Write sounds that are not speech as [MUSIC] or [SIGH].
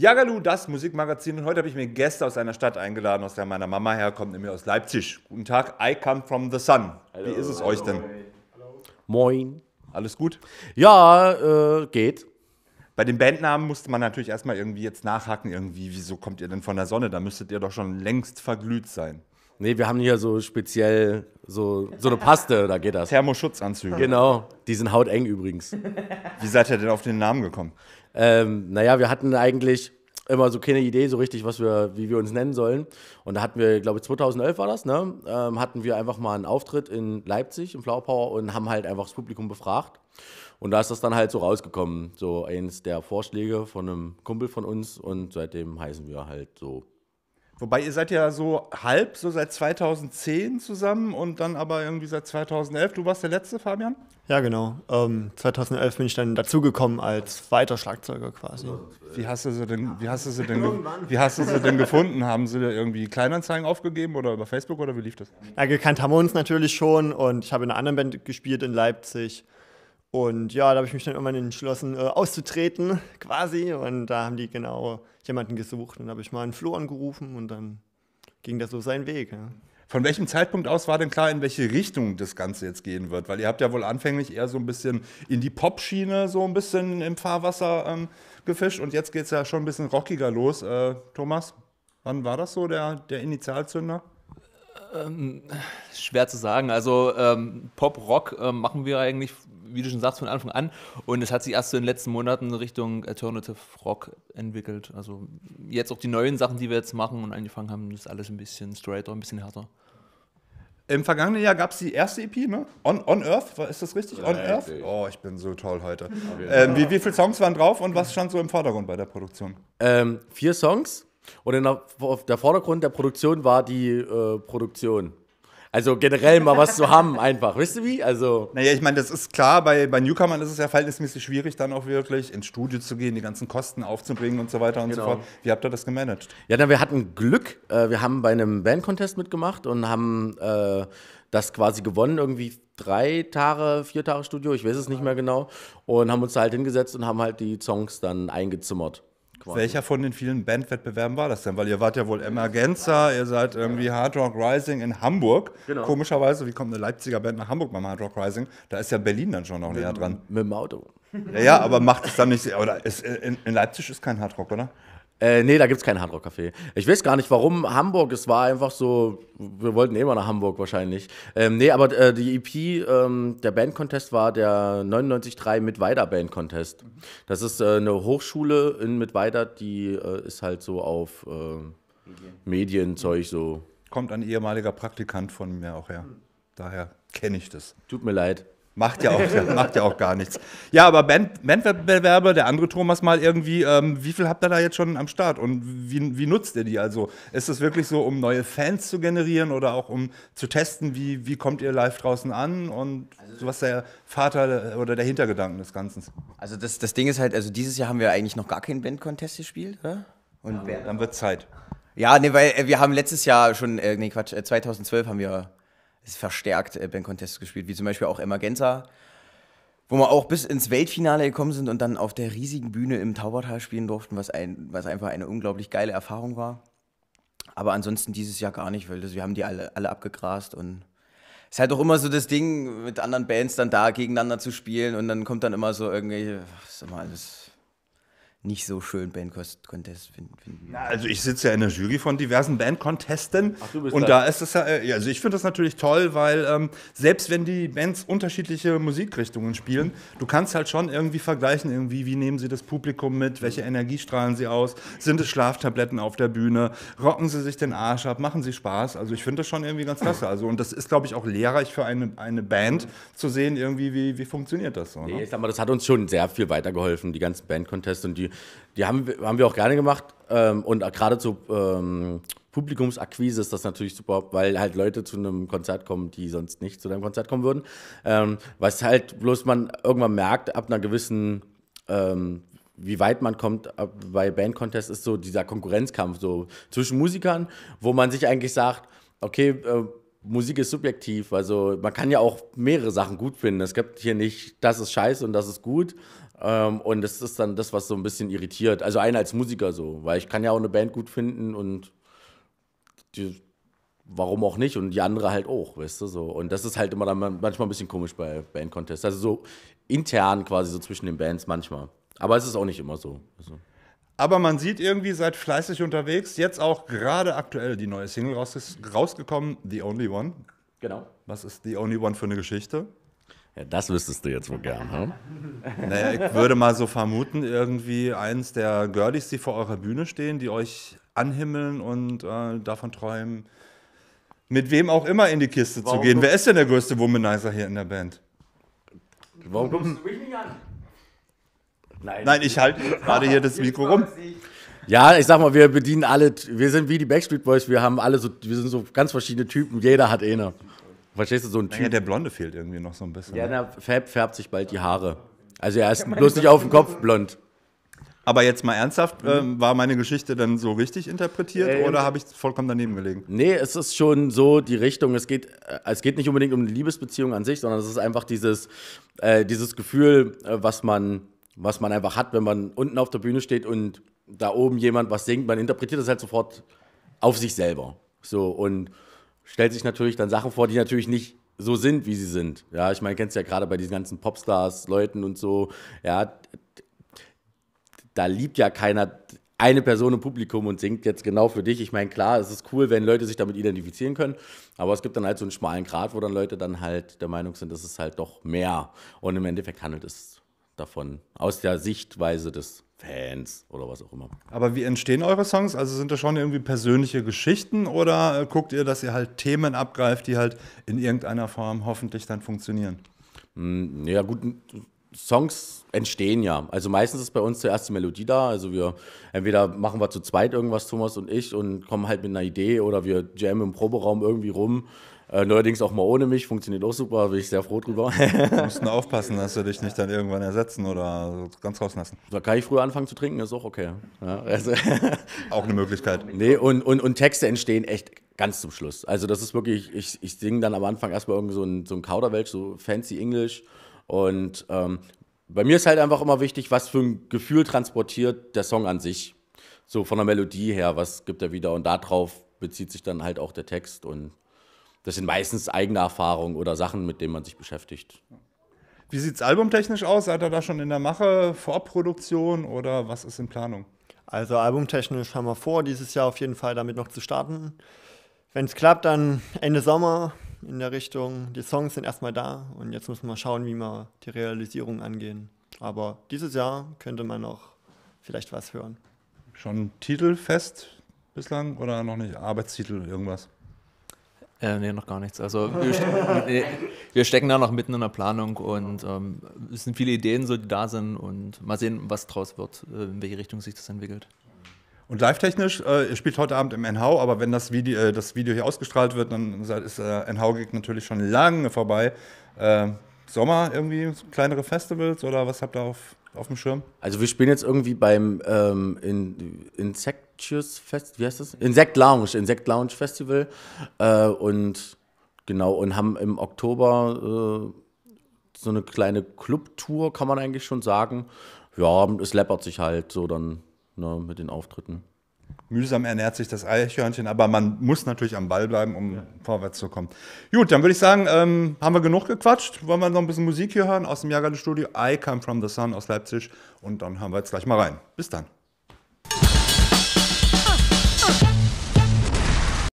Jagalu, das Musikmagazin. Und heute habe ich mir Gäste aus einer Stadt eingeladen, aus der meiner Mama herkommt, nämlich aus Leipzig. Guten Tag, I come from the sun. Hallo. Wie ist es Hallo. euch denn? Hallo. Moin. Alles gut? Ja, äh, geht. Bei den Bandnamen musste man natürlich erstmal irgendwie jetzt nachhaken, irgendwie, wieso kommt ihr denn von der Sonne? Da müsstet ihr doch schon längst verglüht sein. Nee, wir haben hier so speziell so, so eine Paste, da geht das. Thermoschutzanzüge. Genau, die sind hauteng übrigens. Wie seid ihr denn auf den Namen gekommen? Ähm, naja, wir hatten eigentlich immer so keine Idee so richtig, was wir, wie wir uns nennen sollen. Und da hatten wir, glaube ich, 2011 war das, ne? Ähm, hatten wir einfach mal einen Auftritt in Leipzig im Flower Power und haben halt einfach das Publikum befragt. Und da ist das dann halt so rausgekommen, so eins der Vorschläge von einem Kumpel von uns und seitdem heißen wir halt so Wobei ihr seid ja so halb, so seit 2010 zusammen und dann aber irgendwie seit 2011. Du warst der Letzte, Fabian? Ja, genau. Ähm, 2011 bin ich dann dazugekommen als weiter Schlagzeuger quasi. Wie hast du sie denn, wie hast du sie denn, wie hast du sie denn gefunden? Haben sie irgendwie Kleinanzeigen aufgegeben oder über Facebook oder wie lief das? Ja, gekannt haben wir uns natürlich schon und ich habe in einer anderen Band gespielt in Leipzig. Und ja, da habe ich mich dann irgendwann entschlossen, äh, auszutreten quasi. Und da haben die genau jemanden gesucht. Und habe ich mal einen Flo angerufen und dann ging das so seinen Weg. Ja. Von welchem Zeitpunkt aus war denn klar, in welche Richtung das Ganze jetzt gehen wird? Weil ihr habt ja wohl anfänglich eher so ein bisschen in die Pop-Schiene so ein bisschen im Fahrwasser ähm, gefischt und jetzt geht es ja schon ein bisschen rockiger los. Äh, Thomas, wann war das so, der, der Initialzünder? Ähm, schwer zu sagen. Also ähm, Pop-Rock ähm, machen wir eigentlich wie du schon sagst, von Anfang an. Und es hat sich erst so in den letzten Monaten Richtung Alternative Rock entwickelt. Also jetzt auch die neuen Sachen, die wir jetzt machen und angefangen haben, ist alles ein bisschen straighter, ein bisschen härter. Im vergangenen Jahr gab es die erste EP, ne? On, on Earth, ist das richtig? On Earth? Oh, ich bin so toll heute. Ähm, wie, wie viele Songs waren drauf und was stand so im Vordergrund bei der Produktion? Ähm, vier Songs. Und der, der, Vordergrund der Produktion war die äh, Produktion. Also generell mal was zu haben, einfach. Wisst ihr wie? Also. Naja, ich meine, das ist klar, bei, bei Newcomern ist es ja verhältnismäßig schwierig, dann auch wirklich ins Studio zu gehen, die ganzen Kosten aufzubringen und so weiter und genau. so fort. Wie habt ihr das gemanagt? Ja, na, wir hatten Glück. Äh, wir haben bei einem Bandcontest mitgemacht und haben äh, das quasi gewonnen, irgendwie drei Tage, vier Tage Studio, ich weiß es nicht mehr genau. Und haben uns da halt hingesetzt und haben halt die Songs dann eingezimmert. Quasi. Welcher von den vielen Bandwettbewerben war das denn? Weil ihr wart ja wohl Emergenza, ihr seid irgendwie Hard Rock Rising in Hamburg. Genau. Komischerweise, wie kommt eine Leipziger Band nach Hamburg beim Hard Rock Rising? Da ist ja Berlin dann schon noch näher dran. Mit dem Auto. Ja, ja, aber macht es dann nicht. Oder ist, in, in Leipzig ist kein Hard Rock, oder? Äh, nee, da gibt es kein Hard Rock café Ich weiß gar nicht, warum Hamburg. Es war einfach so, wir wollten eh mal nach Hamburg wahrscheinlich. Ähm, nee, aber äh, die EP, ähm, der Band-Contest war der 99.3 Mittweida Band-Contest. Das ist äh, eine Hochschule in Mittweida, die äh, ist halt so auf äh, Medienzeug so. Kommt ein ehemaliger Praktikant von mir auch her. Daher kenne ich das. Tut mir leid. Macht ja auch, [LAUGHS] macht ja auch gar nichts. Ja, aber Bandwettbewerber, der andere Thomas mal irgendwie, ähm, wie viel habt ihr da jetzt schon am Start und wie, wie nutzt ihr die? Also ist es wirklich so, um neue Fans zu generieren oder auch um zu testen, wie, wie kommt ihr live draußen an und so was der Vater äh, oder der Hintergedanken des Ganzen? Also das, das Ding ist halt, also dieses Jahr haben wir eigentlich noch gar keinen Bandcontest gespielt, oder? Und ja, dann wird Zeit. Ja, nee, weil äh, wir haben letztes Jahr schon, äh, nee, Quatsch, 2012 haben wir es verstärkt äh, Ben Contest gespielt, wie zum Beispiel auch Emergenza, wo wir auch bis ins Weltfinale gekommen sind und dann auf der riesigen Bühne im Taubertal spielen durften, was, ein, was einfach eine unglaublich geile Erfahrung war. Aber ansonsten dieses Jahr gar nicht, weil das, wir haben die alle, alle abgegrast und es ist halt auch immer so das Ding, mit anderen Bands dann da gegeneinander zu spielen und dann kommt dann immer so irgendwie, ach, ist immer alles nicht so schön Bandcontest finden. finden. also ich sitze ja in der Jury von diversen Bandcontesten und da. da ist es ja, äh, also ich finde das natürlich toll, weil ähm, selbst wenn die Bands unterschiedliche Musikrichtungen spielen, du kannst halt schon irgendwie vergleichen, irgendwie wie nehmen sie das Publikum mit, welche Energie strahlen sie aus, sind es Schlaftabletten auf der Bühne, rocken sie sich den Arsch ab, machen sie Spaß, also ich finde das schon irgendwie ganz klasse, also und das ist glaube ich auch lehrreich für eine, eine Band zu sehen irgendwie, wie, wie funktioniert das so. Ne? Ich sag mal, das hat uns schon sehr viel weitergeholfen, die ganzen Bandcontests und die die haben, haben wir auch gerne gemacht ähm, und gerade zu ähm, Publikumsakquise ist das natürlich super, weil halt Leute zu einem Konzert kommen, die sonst nicht zu deinem Konzert kommen würden. Ähm, was halt bloß man irgendwann merkt, ab einer gewissen ähm, wie weit man kommt bei Bandcontest ist so dieser Konkurrenzkampf so zwischen Musikern, wo man sich eigentlich sagt, okay, äh, Musik ist subjektiv, also man kann ja auch mehrere Sachen gut finden. Es gibt hier nicht, das ist scheiße und das ist gut, ähm, und das ist dann das, was so ein bisschen irritiert. Also einen als Musiker so, weil ich kann ja auch eine Band gut finden und die, warum auch nicht und die andere halt auch, weißt du so. Und das ist halt immer dann manchmal ein bisschen komisch bei Bandcontests. Also so intern quasi so zwischen den Bands manchmal. Aber es ist auch nicht immer so. Also. Aber man sieht irgendwie, seid fleißig unterwegs. Jetzt auch gerade aktuell die neue Single rausgekommen, The Only One. Genau. Was ist The Only One für eine Geschichte? Ja, das wüsstest du jetzt wohl gern, hm? Naja, ich würde mal so vermuten, irgendwie eins der Girlies, die vor eurer Bühne stehen, die euch anhimmeln und äh, davon träumen, mit wem auch immer in die Kiste Warum zu gehen. Wer ist denn der größte Womanizer hier in der Band? Warum kommst du mich nicht an? Nein, Nein ich halte [LAUGHS] gerade hier das Mikro rum. Ja, ich sag mal, wir bedienen alle, wir sind wie die Backstreet Boys, wir haben alle so, wir sind so ganz verschiedene Typen, jeder hat eine. Verstehst du, so ein Typ. Ja, der Blonde fehlt irgendwie noch so ein bisschen. Ja, ne? der Fab färbt sich bald die Haare. Also er ist bloß nicht auf dem Kopf blond. Aber jetzt mal ernsthaft, äh, war meine Geschichte dann so richtig interpretiert ähm, oder habe ich vollkommen daneben gelegen? Nee, es ist schon so die Richtung. Es geht, äh, es geht nicht unbedingt um eine Liebesbeziehung an sich, sondern es ist einfach dieses, äh, dieses Gefühl, äh, was, man, was man einfach hat, wenn man unten auf der Bühne steht und da oben jemand was singt. Man interpretiert das halt sofort auf sich selber. So und stellt sich natürlich dann Sachen vor, die natürlich nicht so sind, wie sie sind. Ja, ich meine, kennst ja gerade bei diesen ganzen Popstars, Leuten und so, ja, da liebt ja keiner eine Person im Publikum und singt jetzt genau für dich. Ich meine, klar, es ist cool, wenn Leute sich damit identifizieren können, aber es gibt dann halt so einen schmalen Grad, wo dann Leute dann halt der Meinung sind, das ist halt doch mehr. Und im Endeffekt handelt es davon, aus der Sichtweise des Fans oder was auch immer. Aber wie entstehen eure Songs? Also sind das schon irgendwie persönliche Geschichten oder äh, guckt ihr, dass ihr halt Themen abgreift, die halt in irgendeiner Form hoffentlich dann funktionieren? Hm, ja, gut, Songs entstehen ja. Also meistens ist bei uns zuerst die Melodie da. Also wir entweder machen wir zu zweit irgendwas, Thomas und ich, und kommen halt mit einer Idee oder wir jammen im Proberaum irgendwie rum. Äh, neuerdings auch mal ohne mich, funktioniert auch super, bin ich sehr froh drüber. Du musst [LAUGHS] nur aufpassen, dass wir dich nicht dann irgendwann ersetzen oder ganz rauslassen. Da kann ich früher anfangen zu trinken, ist auch okay. Ja, also [LAUGHS] auch eine Möglichkeit. Nee, und, und, und Texte entstehen echt ganz zum Schluss. Also das ist wirklich, ich, ich singe dann am Anfang erstmal irgendwie so ein, so ein Kauderwelsch, so fancy Englisch und ähm, bei mir ist halt einfach immer wichtig, was für ein Gefühl transportiert der Song an sich. So von der Melodie her, was gibt er wieder? Und darauf bezieht sich dann halt auch der Text. Und das sind meistens eigene Erfahrungen oder Sachen, mit denen man sich beschäftigt. Wie sieht es albumtechnisch aus? Seid ihr da schon in der Mache, Vorproduktion oder was ist in Planung? Also albumtechnisch haben wir vor, dieses Jahr auf jeden Fall damit noch zu starten. Wenn es klappt, dann Ende Sommer in der Richtung. Die Songs sind erstmal da und jetzt muss man schauen, wie wir die Realisierung angehen. Aber dieses Jahr könnte man noch vielleicht was hören. Schon Titel fest bislang oder noch nicht? Arbeitstitel, irgendwas? Äh, nee, noch gar nichts. Also wir, ste [LAUGHS] wir stecken da noch mitten in der Planung und ähm, es sind viele Ideen, so, die da sind und mal sehen, was draus wird, äh, in welche Richtung sich das entwickelt. Und live-technisch, äh, spielt heute Abend im NH, aber wenn das Video, äh, das Video hier ausgestrahlt wird, dann ist äh, äh NH-Gig natürlich schon lange vorbei. Ähm, Sommer irgendwie kleinere Festivals oder was habt ihr auf, auf dem Schirm? Also wir spielen jetzt irgendwie beim ähm, in, Insectious Fest, wie heißt das? Insect Lounge, Insect Lounge Festival äh, und genau und haben im Oktober äh, so eine kleine Club-Tour, kann man eigentlich schon sagen. Ja, es läppert sich halt so dann na, ne, mit den Auftritten. Mühsam ernährt sich das Eichhörnchen, aber man muss natürlich am Ball bleiben, um ja. vorwärts zu kommen. Gut, dann würde ich sagen, ähm, haben wir genug gequatscht. Wollen wir noch ein bisschen Musik hier hören aus dem Jahrgang I Come From The Sun aus Leipzig und dann haben wir jetzt gleich mal rein. Bis dann.